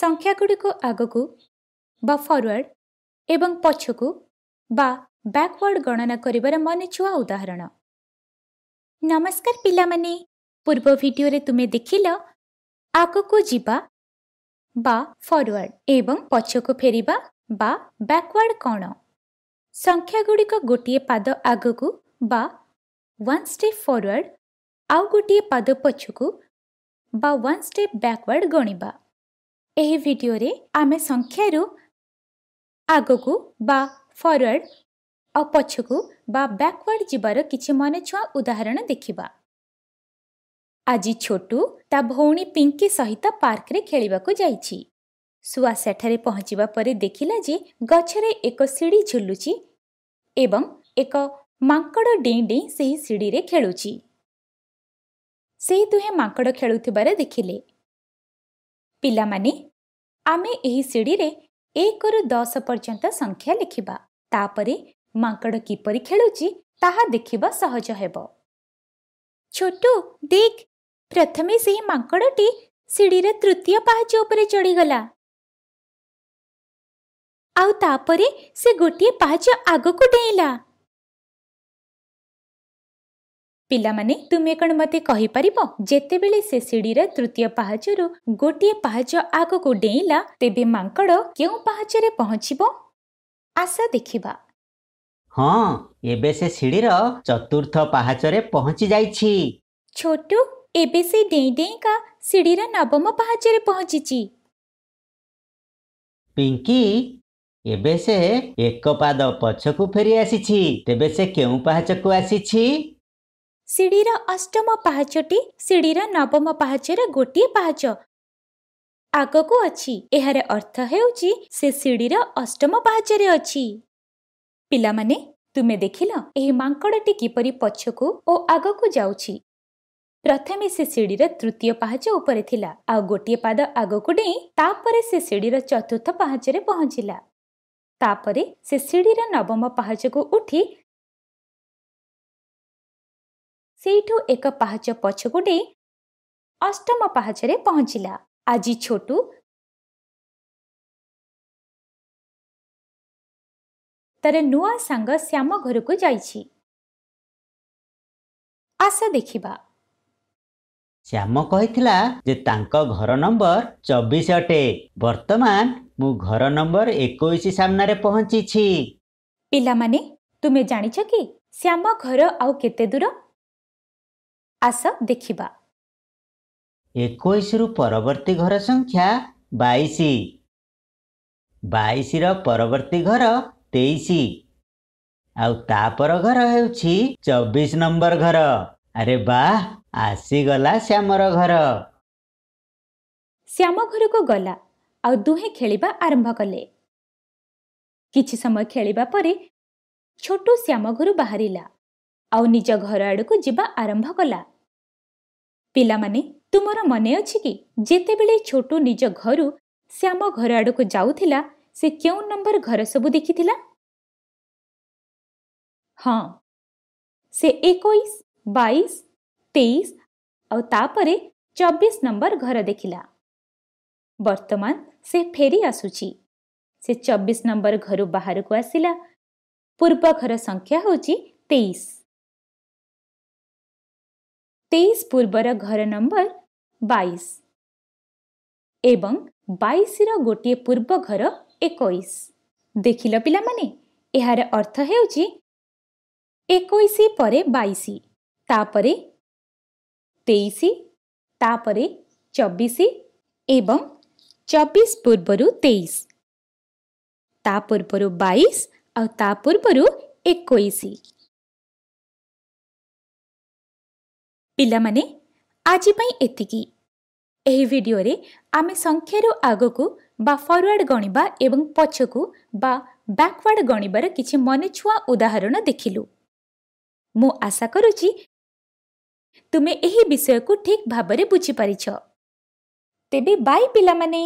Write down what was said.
ସଂଖ୍ୟା ସଂଖ୍ୟାଗୁଡ଼ିକୁ ଆଗକୁ ବା ଫରୱାର୍ଡ଼ ଏବଂ ପଛକୁ ବା ବ୍ୟାକ୍ୱାର୍ଡ଼ ଗଣନା କରିବାର ମନେଛୁଆ ଉଦାହରଣ ନମସ୍କାର ପିଲାମାନେ ପୂର୍ବ ଭିଡ଼ିଓରେ ତୁମେ ଦେଖିଲ ଆଗକୁ ଯିବା ବା ଫରୱାର୍ଡ଼ ଏବଂ ପଛକୁ ଫେରିବା ବା ବ୍ୟାକ୍ୱାର୍ଡ଼ କ'ଣ ସଂଖ୍ୟା ଗୁଡ଼ିକ ଗୋଟିଏ ପାଦ ଆଗକୁ ବା ୱାନ୍ ଷ୍ଟେପ୍ ଫରୱାର୍ଡ଼ ଆଉ ଗୋଟିଏ ପାଦ ପଛକୁ ବା ୱାନ୍ ଷ୍ଟେପ୍ ବ୍ୟାକ୍ୱାର୍ଡ଼ ଗଣିବା ଏହି ଭିଡ଼ିଓରେ ଆମେ ସଂଖ୍ୟାରୁ ଆଗକୁ ବା ଫରୱାର୍ଡ଼ ଆଉ ପଛକୁ ବା ବ୍ୟାକୱାର୍ଡ଼ ଯିବାର କିଛି ମନେଛୁଆଁ ଉଦାହରଣ ଦେଖିବା ଆଜି ଛୋଟୁ ତା ଭଉଣୀ ପିଙ୍କି ସହିତ ପାର୍କରେ ଖେଳିବାକୁ ଯାଇଛି ଶୁଆ ସେଠାରେ ପହଞ୍ଚିବା ପରେ ଦେଖିଲା ଯେ ଗଛରେ ଏକ ସିଡ଼ି ଝୁଲୁଛି ଏବଂ ଏକ ମାଙ୍କଡ଼ ଡେଇଁ ଡେଇଁ ସେହି ସିଡ଼ିରେ ଖେଳୁଛି ସେହି ଦୁହେଁ ମାଙ୍କଡ଼ ଖେଳୁଥିବାର ଦେଖିଲେ ପିଲାମାନେ ଆମେ ଏହି ସିଡ଼ିରେ ଏକରୁ ଦଶ ପର୍ଯ୍ୟନ୍ତ ସଂଖ୍ୟା ଲେଖିବା ତାପରେ ମାଙ୍କଡ଼ କିପରି ଖେଳୁଛି ତାହା ଦେଖିବା ସହଜ ହେବ ଛୋଟୁ ଦେଖ ପ୍ରଥମେ ସେହି ମାଙ୍କଡ଼ଟି ସିଡ଼ିରେ ତୃତୀୟ ପାହାଚ ଉପରେ ଚଢ଼ିଗଲା ଆଉ ତାପରେ ସେ ଗୋଟିଏ ପାହାଚ ଆଗକୁ ଡେଇଁଲା ପିଲାମାନେ ତୁମେ କ'ଣ ମୋତେ କହିପାରିବ ଯେତେବେଳେ ସେ ସିଡ଼ିର ତୃତୀୟ ପାହାଚରୁ ଗୋଟିଏ ପାହାଚ ଆଗକୁ ଡେଇଁଲା ତେବେ ମାଙ୍କଡ଼ କେଉଁ ପାହାଚରେ ପହଞ୍ଚିବ ଆଶା ଦେଖିବା ହଁ ଏବେ ସେ ସିଡ଼ିର ଚତୁର୍ଥ ପାହାଚରେ ପହଞ୍ଚି ଯାଇଛି ଛୋଟୁ ଏବେ ସେ ଡେଇଁ ଡେଇଁକା ସିଡ଼ିର ନବମ ପାହାଚରେ ପହଞ୍ଚିଛି ପିଙ୍କି ଏବେ ସେ ଏକ ପାଦ ପଛକୁ ଫେରି ଆସିଛି ତେବେ ସେ କେଉଁ ପାହାଚକୁ ଆସିଛି ସିଡ଼ିର ଅଷ୍ଟମ ପାହାଚଟି ସିଡ଼ିର ନବମ ପାହାଚର ଗୋଟିଏ ପାହାଚ ଆଗକୁ ଅଛି ଏହାର ଅର୍ଥ ହେଉଛି ସେ ସିଡ଼ିର ଅଷ୍ଟମ ପାହାଚରେ ଅଛି ପିଲାମାନେ ତୁମେ ଦେଖିଲ ଏହି ମାଙ୍କଡ଼ଟି କିପରି ପଛକୁ ଓ ଆଗକୁ ଯାଉଛି ପ୍ରଥମେ ସେ ସିଡ଼ିର ତୃତୀୟ ପାହାଚ ଉପରେ ଥିଲା ଆଉ ଗୋଟିଏ ପାଦ ଆଗକୁ ଡେଇଁ ତାପରେ ସେ ସିଡ଼ିର ଚତୁର୍ଥ ପାହାଚରେ ପହଞ୍ଚିଲା ତାପରେ ସେ ସିଡ଼ିର ନବମ ପାହାଚକୁ ଉଠି ସେଇଠୁ ଏକ ପାହାଚ ପଛକୁ ଡେଇଁ ଅଷ୍ଟମ ପାହାଚରେ ପହଞ୍ଚିଲା ଆଜି ଛୋଟୁ ତାର ନୂଆ ସାଙ୍ଗ ଶ୍ୟାମ ଘରକୁ ଯାଇଛି ଆସ ଦେଖିବା ଶ୍ୟାମ କହିଥିଲା ଯେ ତାଙ୍କ ଘର ନମ୍ବର ଚବିଶ ଅଟେ ବର୍ତ୍ତମାନ ମୁଁ ଘର ନମ୍ବର ଏକୋଇଶ ସାମ୍ନାରେ ପହଞ୍ଚିଛି ପିଲାମାନେ ତୁମେ ଜାଣିଛ କି ଶ୍ୟାମ ଘର ଆଉ କେତେ ଦୂର ଆସ ଦେଖିବା ଏକୋଇଶରୁ ପରବର୍ତ୍ତୀ ଘର ସଂଖ୍ୟା ବାଇଶ ବାଇଶର ପରବର୍ତ୍ତୀ ଘର ତେଇଶ ଆଉ ତା ଘର ହେଉଛି ଚବିଶ ନମ୍ବର ଘର ଆରେ ବା ଆସିଗଲା ଶ୍ୟାମର ଘର ଶ୍ୟାମ ଘରକୁ ଗଲା ଆଉ ଦୁହେଁ ଖେଳିବା ଆରମ୍ଭ କଲେ କିଛି ସମୟ ଖେଳିବା ପରେ ଛୋଟ ଶ୍ୟାମ ଘରୁ ବାହାରିଲା ଆଉ ନିଜ ଘର ଆଡ଼କୁ ଯିବା ଆରମ୍ଭ କଲା ପିଲାମାନେ ତୁମର ମନେ ଅଛି କି ଯେତେବେଳେ ଛୋଟୁ ନିଜ ଘରୁ ଶ୍ୟାମ ଘର ଆଡ଼କୁ ଯାଉଥିଲା ସେ କେଉଁ ନମ୍ବର ଘର ସବୁ ଦେଖିଥିଲା ହଁ ସେ ଏକୋଇଶ ବାଇଶ ତେଇଶ ଆଉ ତାପରେ ଚବିଶ ନମ୍ବର ଘର ଦେଖିଲା ବର୍ତ୍ତମାନ ସେ ଫେରି ଆସୁଛି ସେ ଚବିଶ ନମ୍ବର ଘରୁ ବାହାରକୁ ଆସିଲା ପୂର୍ବ ଘର ସଂଖ୍ୟା ହେଉଛି ତେଇଶ ତେଇଶ ପୂର୍ବର ଘର ନମ୍ବର ବାଇଶ ଏବଂ ବାଇଶର ଗୋଟିଏ ପୂର୍ବ ଘର ଏକୋଇଶ ଦେଖିଲ ପିଲାମାନେ ଏହାର ଅର୍ଥ ହେଉଛି ଏକୋଇଶ ପରେ ବାଇଶ ତାପରେ ତେଇଶ ତାପରେ ଚବିଶ ଏବଂ ଚବିଶ ପୂର୍ବରୁ ତେଇଶ ତା ପୂର୍ବରୁ ବାଇଶ ଆଉ ତା ପୂର୍ବରୁ ଏକୋଇଶ ପିଲାମାନେ ଆଜି ପାଇଁ ଏତିକି ଏହି ଭିଡ଼ିଓରେ ଆମେ ସଂଖ୍ୟାରୁ ଆଗକୁ ବା ଫରୱାର୍ଡ଼ ଗଣିବା ଏବଂ ପଛକୁ ବା ବ୍ୟାକୱାର୍ଡ଼ ଗଣିବାର କିଛି ମନେଛୁଆଁ ଉଦାହରଣ ଦେଖିଲୁ ମୁଁ ଆଶା କରୁଛି ତୁମେ ଏହି ବିଷୟକୁ ଠିକ୍ ଭାବରେ ବୁଝିପାରିଛ ତେବେ ବାଇ ପିଲାମାନେ